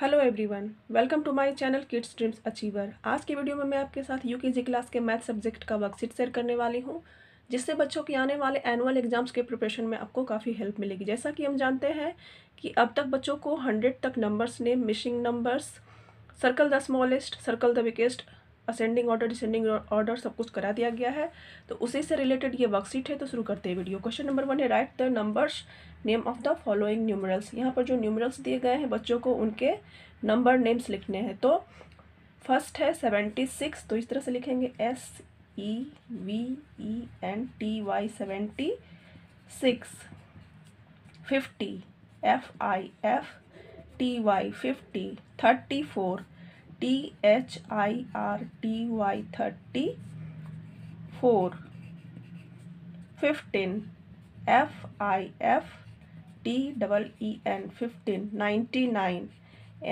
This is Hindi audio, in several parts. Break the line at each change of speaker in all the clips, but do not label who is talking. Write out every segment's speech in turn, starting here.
hello everyone welcome to my channel kids dreams achiever आज की वीडियो में मैं आपके साथ यूकेजी क्लास के मैथ सब्जेक्ट का वर्कशीट शेयर करने वाली हूँ जिससे बच्चों के आने वाले एनुअल एग्जाम्स के प्रिपरेशन में आपको काफ़ी हेल्प मिलेगी जैसा कि हम जानते हैं कि अब तक बच्चों को हंड्रेड तक नंबर्स ने missing numbers circle the smallest circle the biggest ascending order descending order सब कुछ करा दिया गया है तो उसी से रिलेटेड ये वर्कशीट है तो शुरू करते हैं वीडियो क्वेश्चन नंबर वन है write the numbers name of the following numerals यहाँ पर जो न्यूमरल्स दिए गए हैं बच्चों को उनके नंबर नेम्स लिखने हैं तो फर्स्ट है सेवेंटी सिक्स तो इस तरह से लिखेंगे S E V E N T Y seventy six fifty F I F T Y fifty thirty four T H I R T Y thirty four fifteen F I F T double E N fifteen ninety nine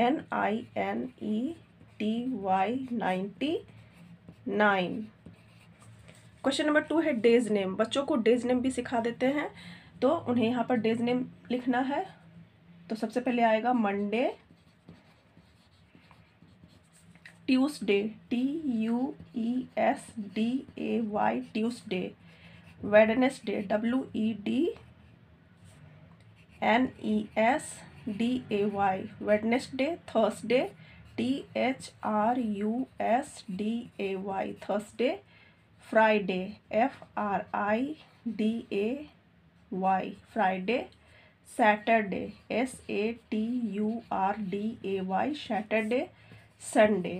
N I N E T Y ninety nine question number two है डेज नेम बच्चों को डेज नेम भी सिखा देते हैं तो उन्हें यहाँ पर डेज नेम लिखना है तो सबसे पहले आएगा Monday Tuesday T U E S D A Y Tuesday Wednesday W E D N E S D A Y Wednesday Thursday T H R U S D A Y Thursday Friday F R I D A Y Friday Saturday S A T U R D A Y Saturday Sunday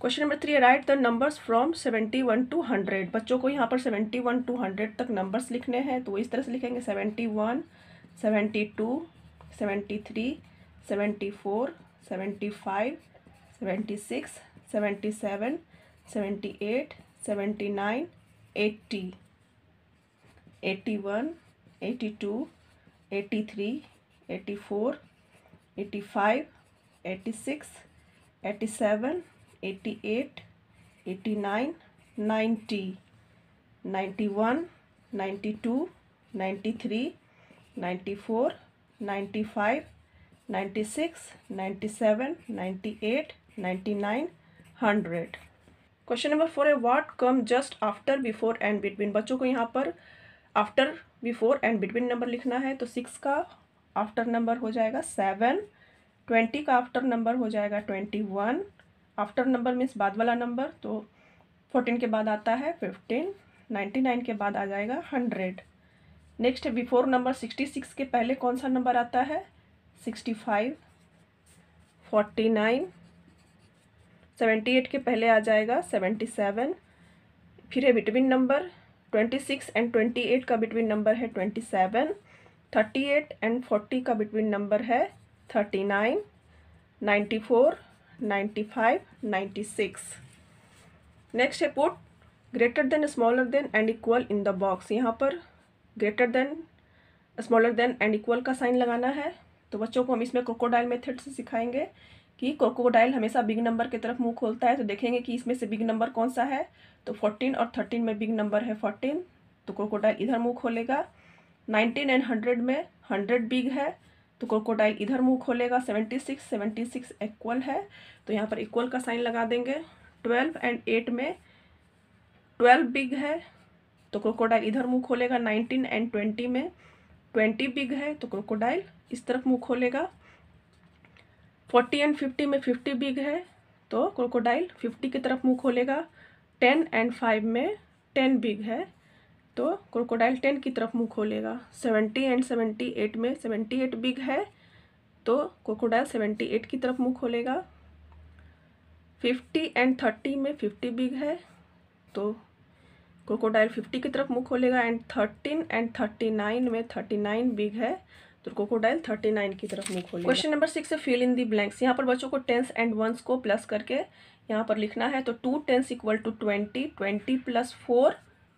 question number three write the numbers from seventy one to hundred बच्चों को यहाँ पर सेवेंटी वन टू हंड्रेड तक नंबर्स लिखने हैं तो वो इस तरह से लिखेंगे seventy one seventy two seventy three seventy four seventy five seventy six seventy seven seventy eight seventy nine eighty eighty one eighty two eighty three eighty four eighty five eighty six eighty seven eighty eight eighty nine ninety ninety one ninety two ninety three ninety four ninety five ninety six ninety seven ninety eight ninety nine hundred question number four है what come just after before and between बच्चों को यहाँ पर after before and between number लिखना है तो सिक्स का आफ्टर नंबर हो जाएगा सेवन ट्वेंटी का आफ्टर नंबर हो जाएगा twenty one after number means बाद वाला नंबर तो फोर्टीन के बाद आता है फिफ्टीन नाइन्टी नाइन के बाद आ जाएगा hundred next before number sixty six के पहले कौन सा नंबर आता है sixty five forty nine seventy eight के पहले आ जाएगा सेवेंटी सेवन फिर है between number twenty six and twenty eight का बिटवीन नंबर है twenty seven thirty eight and forty का बिटवीन नंबर है thirty nine ninety four ninety five ninety six next है put greater than smaller than and equal in the box यहाँ पर greater than smaller than and equal का साइन लगाना है तो बच्चों को हम इसमें क्रोकोडाइल मेथड से सिखाएंगे कि क्रोकोडाइल हमेशा बिग नंबर की तरफ मुंह खोलता है तो देखेंगे कि इसमें से बिग नंबर कौन सा है तो फोर्टीन और थर्टीन में बिग नंबर है फोर्टीन तो क्रोकोडाइल इधर मुंह खोलेगा नाइन्टीन एंड हंड्रेड में हंड्रेड बिग है तो क्रोकोडाइल इधर मुंह खोलेगा seventy six seventy six equal है तो यहाँ पर इक्वल का साइन लगा देंगे ट्वेल्व एंड एट में ट्वेल्व बिग है तो क्रोकोडाइल इधर मुंह खोलेगा नाइनटीन एंड ट्वेंटी में ट्वेंटी बिग है तो क्रोकोडाइल इस तरफ मुंह खोलेगा फोर्टी एंड फिफ्टी में फिफ्टी बिग है तो क्रोकोडाइल फिफ्टी की तरफ मुंह खोलेगा टेन एंड फाइव में टेन बिग है तो क्रोकोडाइल टेन की तरफ मुंह खोलेगा सेवेंटी एंड सेवेंटी एट में सेवेंटी एट बिग है तो क्रोकोडाइल सेवेंटी एट की तरफ मुंह खोलेगा फिफ्टी एंड थर्टी में फिफ्टी बिग है तो क्रोकोडाइल फिफ्टी की तरफ मुंह खोलेगा and thirteen and thirty nine में थर्टी नाइन बिग है तो क्रोकोडाइल थर्टी नाइन की तरफ मुंह खोलेगा question number six fill in the blanks यहाँ पर बच्चों को टेंस एंड वंस को प्लस करके यहाँ पर लिखना है तो two tens equal to twenty twenty plus four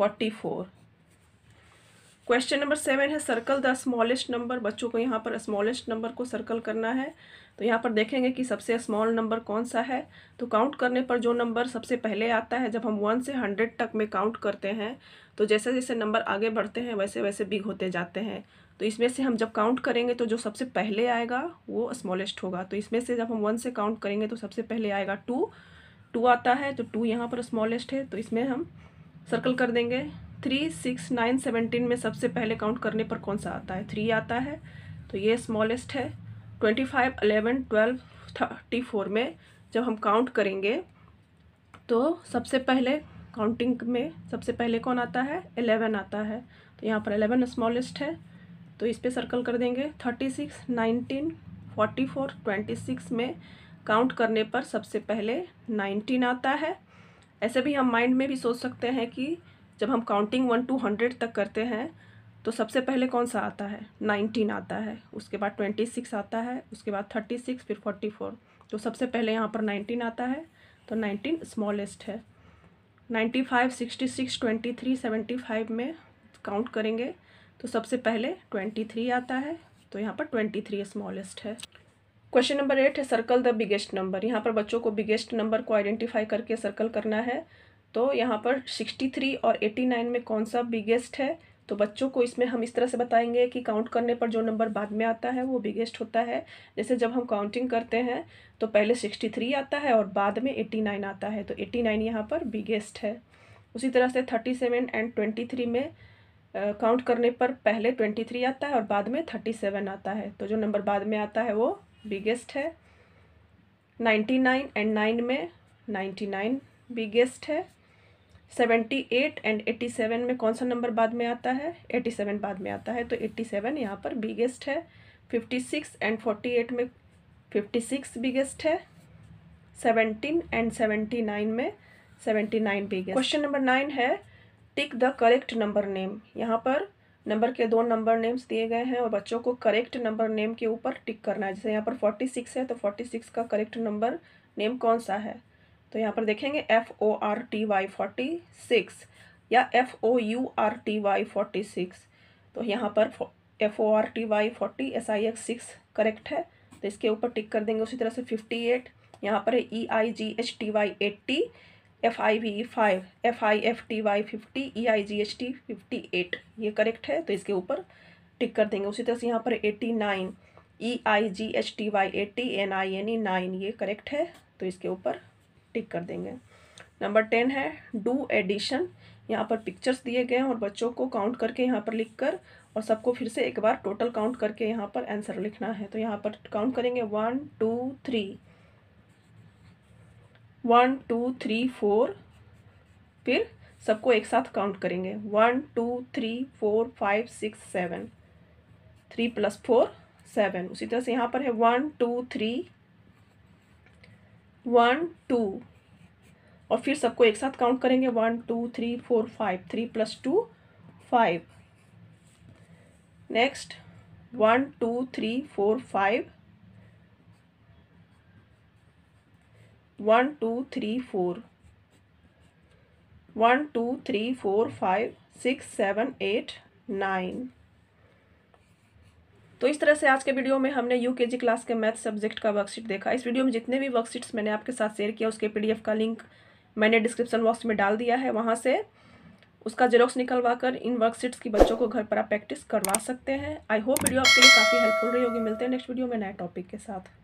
forty four question number seven है सर्कल द स्मॉलेस्ट नंबर बच्चों को यहाँ पर स्मॉलेस्ट नंबर को सर्कल करना है तो यहाँ पर देखेंगे कि सबसे स्मॉल नंबर कौन सा है तो काउंट करने पर जो नंबर सबसे पहले आता है जब हम वन से हंड्रेड तक में काउंट करते हैं तो जैसे जैसे नंबर आगे बढ़ते हैं वैसे वैसे बिग होते जाते हैं तो इसमें से हम जब काउंट करेंगे तो जो सबसे पहले आएगा वो स्मॉलेस्ट होगा तो इसमें से जब हम वन से काउंट करेंगे तो सबसे पहले आएगा टू टू आता है तो टू यहाँ पर स्मॉलेस्ट है तो इसमें हम सर्कल कर देंगे थ्री सिक्स नाइन सेवनटीन में सबसे पहले काउंट करने पर कौन सा आता है थ्री आता है तो ये स्मॉलेस्ट है twenty five eleven twelve thirty four में जब हम काउंट करेंगे तो सबसे पहले काउंटिंग में सबसे पहले कौन आता है एलेवन आता है तो यहाँ पर एलेवन स्मॉलेस्ट है तो इस पर सर्कल कर देंगे thirty six nineteen forty four twenty six में काउंट करने पर सबसे पहले नाइनटीन आता है ऐसे भी हम माइंड में भी सोच सकते हैं कि जब हम काउंटिंग वन टू हंड्रेड तक करते हैं तो सबसे पहले कौन सा आता है नाइनटीन आता है उसके बाद ट्वेंटी सिक्स आता है उसके बाद थर्टी सिक्स फिर फोर्टी फोर तो सबसे पहले यहाँ पर नाइनटीन आता है तो नाइनटीन स्मॉलेस्ट है ninety five sixty six twenty three seventy five में काउंट करेंगे तो सबसे पहले ट्वेंटी थ्री आता है तो यहाँ पर ट्वेंटी थ्री स्मॉलेस्ट है क्वेश्चन नंबर एट है सर्कल द बिगेस्ट नंबर यहाँ पर बच्चों को बिगेस्ट नंबर को आइडेंटिफाई करके सर्कल करना है तो यहाँ पर सिक्सटी थ्री और एटी नाइन में कौन सा बिगेस्ट है तो बच्चों को इसमें हम इस तरह से बताएंगे कि काउंट करने पर जो नंबर बाद में आता है वो बिगेस्ट होता है जैसे जब हम काउंटिंग करते हैं तो पहले सिक्सटी थ्री आता है और बाद में एट्टी नाइन आता है तो एट्टी नाइन यहाँ पर बिगेस्ट है उसी तरह से thirty seven and twenty three में काउंट करने पर पहले ट्वेंटी थ्री आता है और बाद में थर्टी सेवन आता है तो जो नंबर बाद में आता है वो बिगेस्ट है नाइन्टी नाइन एंड नाइन में नाइन्टी नाइन बिगेस्ट है seventy eight and eighty seven में कौन सा नंबर बाद में आता है एट्टी सेवन बाद में आता है तो एट्टी सेवन यहाँ पर बिगेस्ट है fifty six and forty eight में फिफ्टी सिक्स बिगेस्ट है सेवनटीन एंड सेवेंटी नाइन में seventy nine biggest question number nine है tick the correct number name यहाँ पर नंबर के दो नंबर नेम्स दिए गए हैं और बच्चों को करेक्ट नंबर नेम के ऊपर टिक करना है जैसे यहाँ पर फोर्टी सिक्स है तो फोर्टी सिक्स का करेक्ट नंबर नेम कौन सा है तो यहाँ पर देखेंगे F O R T Y forty six या F O U R T Y forty six तो यहाँ पर F O R T Y forty S I X six correct है तो इसके ऊपर टिक कर देंगे उसी तरह से फिफ्टी एट यहाँ पर है E I G H T Y eighty F I V five F I F T Y fifty E I G H T fifty eight ये करेक्ट है तो इसके ऊपर टिक कर देंगे उसी तरह से यहाँ पर eighty nine E I G H T Y eighty N I N E nine ये करेक्ट है तो इसके ऊपर टिक कर देंगे नंबर टेन है डू एडिशन यहाँ पर पिक्चर्स दिए गए हैं और बच्चों को काउंट करके यहाँ पर लिख कर और सबको फिर से एक बार टोटल काउंट करके यहाँ पर आंसर लिखना है तो यहाँ पर काउंट करेंगे one two three one two three four फिर सबको एक साथ काउंट करेंगे one two three four five six seven three plus four seven उसी तरह से यहाँ पर है one two three one two और फिर सबको एक साथ काउंट करेंगे one two three four five three plus two five next one two three four five one two three four one two three four five six seven eight nine तो इस तरह से आज के वीडियो में हमने यू क्लास के मैथ सब्जेक्ट का वर्कशीट देखा इस वीडियो में जितने भी वर्कशीट्स मैंने आपके साथ शेयर किया उसके पीडीएफ का लिंक मैंने डिस्क्रिप्शन बॉक्स में डाल दिया है वहाँ से उसका जेरोक्स निकलवा कर इन वर्कशीट्स की बच्चों को घर पर आप प्रैक्टिस करवा सकते हैं आई होप वीडियो आपके लिए काफ़ी हेल्पफुल रही होगी मिलते हैं नेक्स्ट वीडियो में नए टॉपिक के साथ